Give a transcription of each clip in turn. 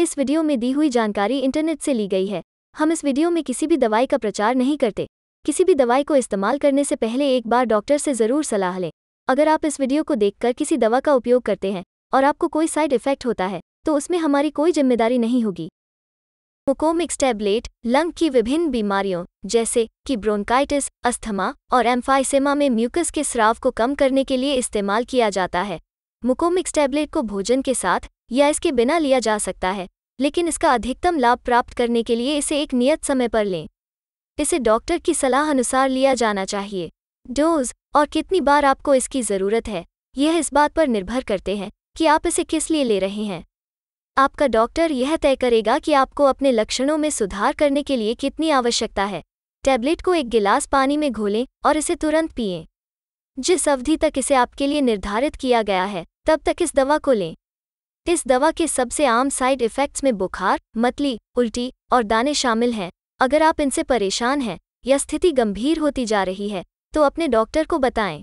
इस वीडियो में दी हुई जानकारी इंटरनेट से ली गई है हम इस वीडियो में किसी भी दवाई का प्रचार नहीं करते किसी भी दवाई को इस्तेमाल करने से पहले एक बार डॉक्टर से ज़रूर सलाह लें अगर आप इस वीडियो को देखकर किसी दवा का उपयोग करते हैं और आपको कोई साइड इफेक्ट होता है तो उसमें हमारी कोई जिम्मेदारी नहीं होगी मुकोमिक्स टैबलेट लंग की विभिन्न बीमारियों जैसे कि ब्रोंकाइटिस अस्थमा और एम्फाइसेमा में म्यूकस के स्राव को कम करने के लिए इस्तेमाल किया जाता है मुकोमिक्स टैबलेट को भोजन के साथ या इसके बिना लिया जा सकता है लेकिन इसका अधिकतम लाभ प्राप्त करने के लिए इसे एक नियत समय पर लें इसे डॉक्टर की सलाह अनुसार लिया जाना चाहिए डोज और कितनी बार आपको इसकी ज़रूरत है यह इस बात पर निर्भर करते हैं कि आप इसे किस लिए ले रहे हैं आपका डॉक्टर यह तय करेगा कि आपको अपने लक्षणों में सुधार करने के लिए कितनी आवश्यकता है टैबलेट को एक गिलास पानी में घोलें और इसे तुरंत पिएं जिस अवधि तक इसे आपके लिए निर्धारित किया गया है तब तक इस दवा को लें इस दवा के सबसे आम साइड इफ़ेक्ट्स में बुखार मतली उल्टी और दाने शामिल हैं अगर आप इनसे परेशान हैं या स्थिति गंभीर होती जा रही है तो अपने डॉक्टर को बताएं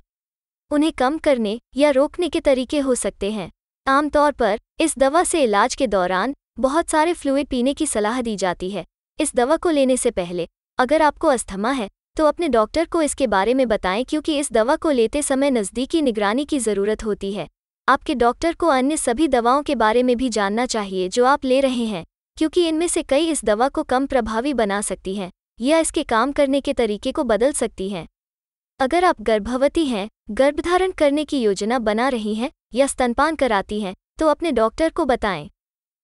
उन्हें कम करने या रोकने के तरीके हो सकते हैं आमतौर पर इस दवा से इलाज के दौरान बहुत सारे फ्लूड पीने की सलाह दी जाती है इस दवा को लेने से पहले अगर आपको अस्थमा है तो अपने डॉक्टर को इसके बारे में बताएं क्योंकि इस दवा को लेते समय नज़दीकी निगरानी की ज़रूरत होती है आपके डॉक्टर को अन्य सभी दवाओं के बारे में भी जानना चाहिए जो आप ले रहे हैं क्योंकि इनमें से कई इस दवा को कम प्रभावी बना सकती हैं या इसके काम करने के तरीके को बदल सकती हैं अगर आप गर्भवती हैं गर्भधारण करने की योजना बना रही हैं या स्तनपान कराती हैं तो अपने डॉक्टर को बताएं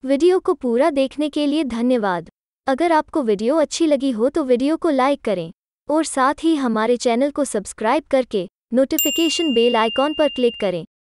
वीडियो को पूरा देखने के लिए धन्यवाद अगर आपको वीडियो अच्छी लगी हो तो वीडियो को लाइक करें और साथ ही हमारे चैनल को सब्सक्राइब करके नोटिफिकेशन बेल आइकॉन पर क्लिक करें